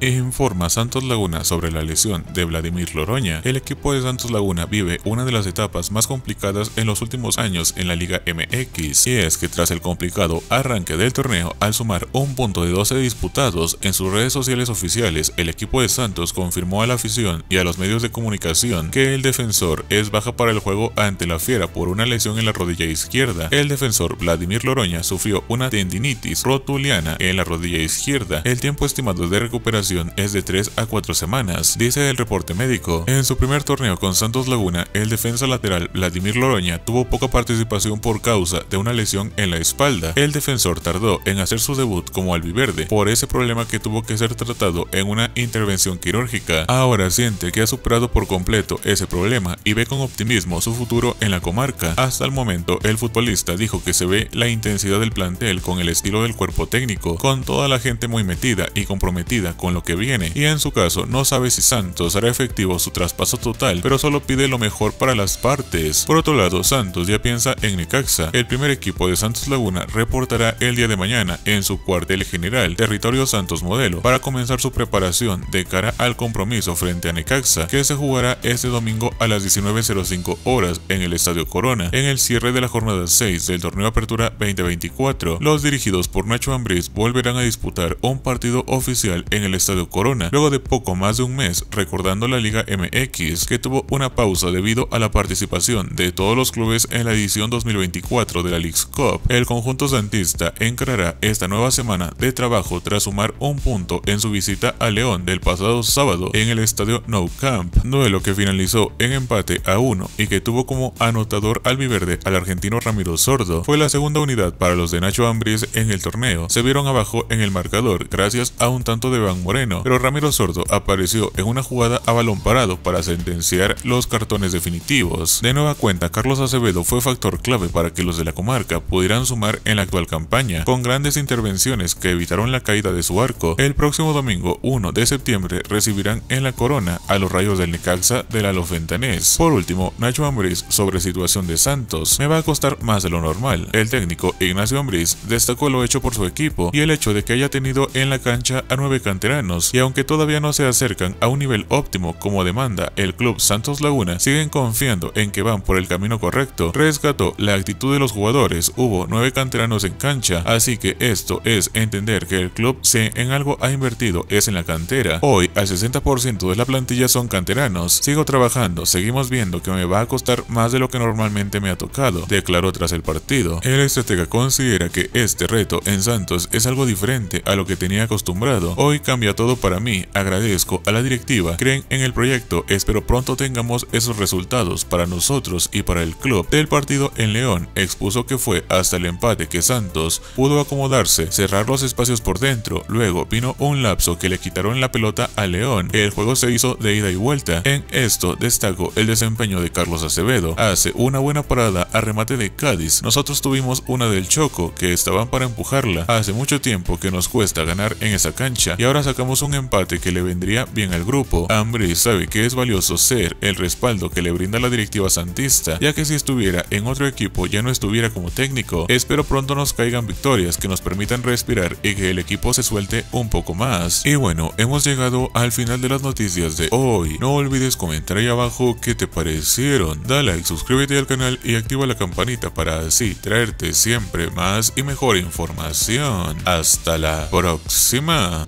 informa Santos Laguna sobre la lesión de Vladimir Loroña, el equipo de Santos Laguna vive una de las etapas más complicadas en los últimos años en la Liga MX, y es que tras el complicado arranque del torneo, al sumar un punto de 12 disputados en sus redes sociales oficiales, el equipo de Santos confirmó a la afición y a los medios de comunicación que el defensor es baja para el juego ante la Fiera por una lesión en la rodilla izquierda. El defensor Vladimir Loroña sufrió una tendinitis rotuliana en la rodilla izquierda. El tiempo estimado de recuperación es de 3 a 4 semanas, dice el reporte médico. En su primer torneo con Santos Laguna, el defensa lateral Vladimir Loroña tuvo poca participación por causa de una lesión en la espalda. El defensor tardó en hacer su debut como albiverde por ese problema que tuvo que ser tratado en una intervención quirúrgica. Ahora siente que ha superado por completo ese problema y ve con optimismo su futuro en la comarca. Hasta el momento, el futbolista dijo que se ve la intensidad del plantel con el estilo del cuerpo técnico, con toda la gente muy metida y comprometida con lo que viene, y en su caso no sabe si Santos hará efectivo su traspaso total, pero solo pide lo mejor para las partes. Por otro lado, Santos ya piensa en Necaxa, el primer equipo de Santos Laguna reportará el día de mañana en su cuartel general, territorio Santos Modelo, para comenzar su preparación de cara al compromiso frente a Necaxa, que se jugará este domingo a las 19.05 horas en el Estadio Corona, en el cierre de la jornada 6 del torneo Apertura 2024. Los dirigidos por Nacho Ambriz volverán a disputar un partido oficial en el Estadio Corona, luego de poco más de un mes, recordando la Liga MX, que tuvo una pausa debido a la participación de todos los clubes en la edición 2024 de la League's Cup. El conjunto santista encarará esta nueva semana de trabajo tras sumar un punto en su visita a León del pasado sábado en el estadio No Camp, duelo que finalizó en empate a uno y que tuvo como anotador albiverde al argentino Ramiro Sordo. Fue la segunda unidad para los de Nacho Ambriz en el torneo. Se vieron abajo en el marcador gracias a un tanto de Van pero Ramiro Sordo apareció en una jugada a balón parado para sentenciar los cartones definitivos. De nueva cuenta, Carlos Acevedo fue factor clave para que los de la comarca pudieran sumar en la actual campaña, con grandes intervenciones que evitaron la caída de su arco. El próximo domingo 1 de septiembre recibirán en la corona a los rayos del Necaxa de la Lofentanés. Por último, Nacho Ambriz sobre situación de Santos. Me va a costar más de lo normal. El técnico Ignacio Ambriz destacó lo hecho por su equipo y el hecho de que haya tenido en la cancha a nueve canteranos y aunque todavía no se acercan a un nivel óptimo como demanda el club Santos Laguna, siguen confiando en que van por el camino correcto, rescató la actitud de los jugadores, hubo nueve canteranos en cancha, así que esto es entender que el club se en algo ha invertido es en la cantera. Hoy al 60% de la plantilla son canteranos, sigo trabajando, seguimos viendo que me va a costar más de lo que normalmente me ha tocado, declaró tras el partido. El estratega considera que este reto en Santos es algo diferente a lo que tenía acostumbrado, hoy cambia todo para mí, agradezco a la directiva, creen en el proyecto, espero pronto tengamos esos resultados para nosotros y para el club del partido en León, expuso que fue hasta el empate que Santos pudo acomodarse, cerrar los espacios por dentro, luego vino un lapso que le quitaron la pelota a León, el juego se hizo de ida y vuelta, en esto destacó el desempeño de Carlos Acevedo, hace una buena parada a remate de Cádiz, nosotros tuvimos una del Choco que estaban para empujarla, hace mucho tiempo que nos cuesta ganar en esa cancha y ahora se buscamos un empate que le vendría bien al grupo. Ambris sabe que es valioso ser el respaldo que le brinda la directiva santista, ya que si estuviera en otro equipo ya no estuviera como técnico. Espero pronto nos caigan victorias que nos permitan respirar y que el equipo se suelte un poco más. Y bueno, hemos llegado al final de las noticias de hoy. No olvides comentar ahí abajo qué te parecieron. Da like, suscríbete al canal y activa la campanita para así traerte siempre más y mejor información. Hasta la próxima.